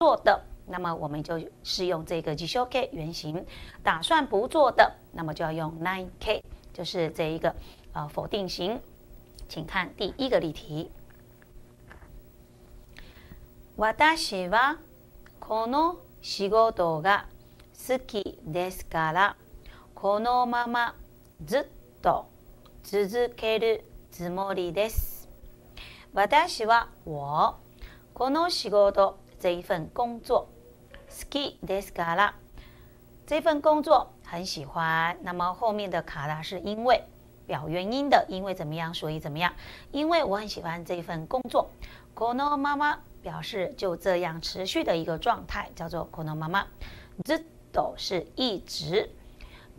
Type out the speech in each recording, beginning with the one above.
做的，那么我们就用这个 o k 原型；打算不做的，那么就要用 k，就是这一个呃否定型。请看第一个例题。私はこの仕事が好きですから、このままずっと続けるつもりです。私は我この仕事这一份工作，ski this color。这份工作很喜欢。那么后面的卡达是因为表原因的，因为怎么样，所以怎么样？因为我很喜欢这份工作。このまま表示就这样持续的一个状态，叫做このまま。ずっと是一直，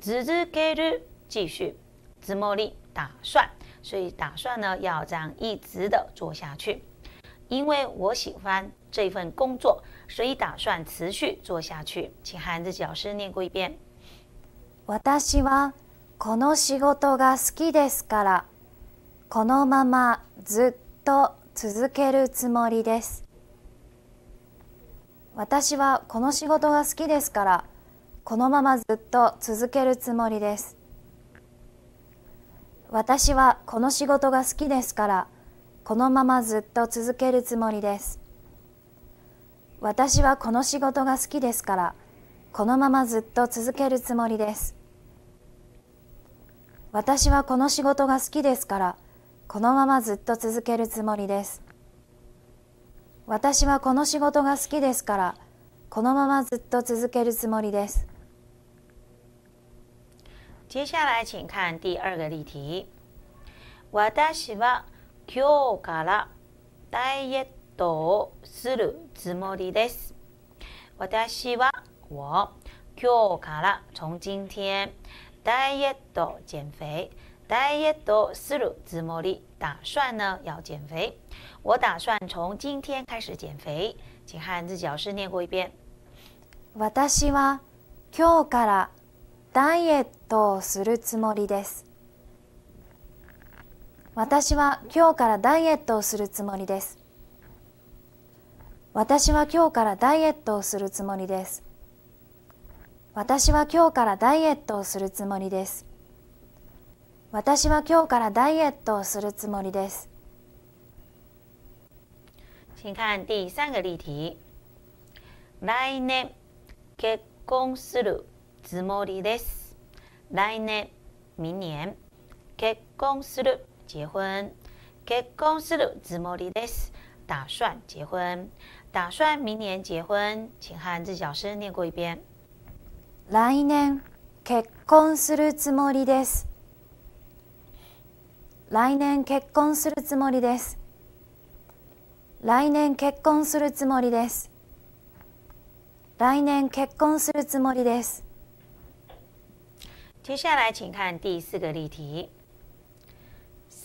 続ける继续，つもり打算，所以打算呢要这样一直的做下去。因为我喜欢这份工作，所以打算持续做下去。请汉字老师念过一遍。私はこの仕事が好きですから、このままずっと続けるつもりです。私はこの仕事が好きですから、このままずっと続けるつもりです。私はこの仕事が好きですから。このままずっと続けるつもりです私はこの仕事が好きですからこのままずっと続けるつもりです私はこの仕事が好きですからこのままずっと続けるつもりです私はこの仕事が好きですからこのままずっと続けるつもりです接下来请看第二个例题私は今日からダイエットをするつもりです。私は我今日から从今天ダイエット減肥ダイエットするつもり打算呢要减肥。我打算从今天开始减肥。请汉字老师念过一遍。私は今日からダイエットをするつもりです。私は今日からダイエットをするつもりです私は今日からダイエットをするつもりです私は今日からダイエットをするつもりです私は今日からダイエットをするつもりです请看第三个例题来年結婚するつもりです来年明年結婚する结婚，結婚するつもりです。打算结婚，打算明年结婚，请汉字教师念过一遍。来年結婚するつもりです。来年結婚するつもりです。来年結婚するつもりです。来年結婚するつもりです。接下来，请看第四个例题。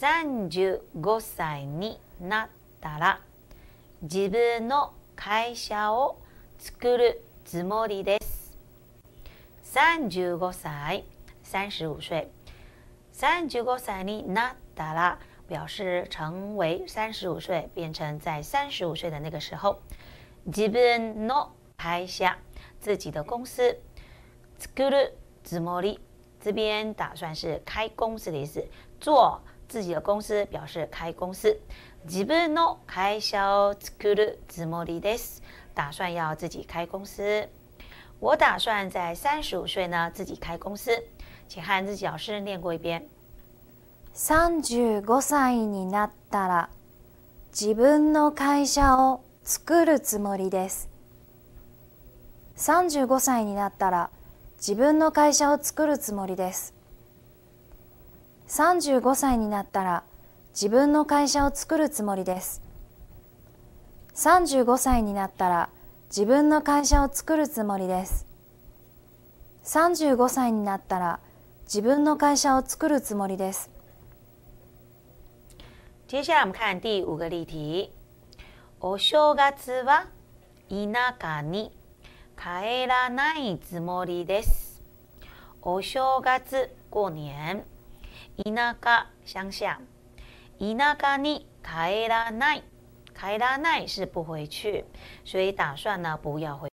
35歳になったら自分の会社を作るつもりです。35歳、35歳。35歳になったら表示成为35岁，变成在35岁的那个时候。自分の会社，自己的公司。作るつもり，这边打算是开公司的意思，做。自己的公司表示开公司。自分の会社を作るつもりです。打算要自己开公司。我打算在三十五岁呢自己开公司。请和自己老师念过一遍。三十五歳になったら自分の会社を作るつもりです。35歳になったら自分の会社を作るつもりです。35歳になったら自分の会社を作るつもりです35歳になったら自分の会社を作るつもりです35歳になったら自分の会社を作るつもりです接下来我们看第五个例题。お正月は田舎に帰らないつもりです。お正月过年。田舎乡下，舎に帰らない，帰らない是不回去，所以打算呢不要回。